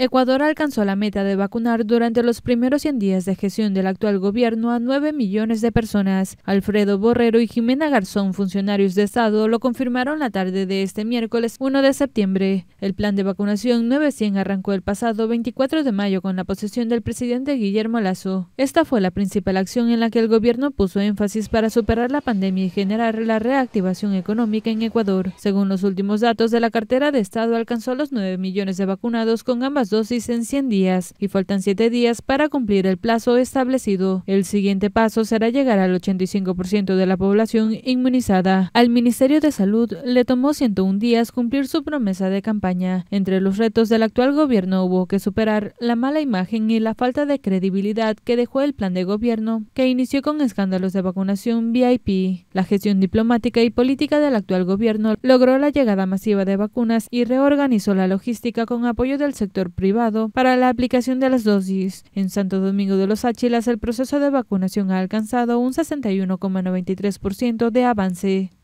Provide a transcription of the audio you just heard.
Ecuador alcanzó la meta de vacunar durante los primeros 100 días de gestión del actual gobierno a 9 millones de personas. Alfredo Borrero y Jimena Garzón, funcionarios de Estado, lo confirmaron la tarde de este miércoles 1 de septiembre. El plan de vacunación 900 arrancó el pasado 24 de mayo con la posesión del presidente Guillermo Lazo. Esta fue la principal acción en la que el gobierno puso énfasis para superar la pandemia y generar la reactivación económica en Ecuador. Según los últimos datos de la cartera de Estado, alcanzó los 9 millones de vacunados con ambas dosis en 100 días y faltan 7 días para cumplir el plazo establecido. El siguiente paso será llegar al 85% de la población inmunizada. Al Ministerio de Salud le tomó 101 días cumplir su promesa de campaña. Entre los retos del actual gobierno hubo que superar la mala imagen y la falta de credibilidad que dejó el plan de gobierno, que inició con escándalos de vacunación VIP. La gestión diplomática y política del actual gobierno logró la llegada masiva de vacunas y reorganizó la logística con apoyo del sector privado para la aplicación de las dosis. En Santo Domingo de los Áchilas, el proceso de vacunación ha alcanzado un 61,93% de avance.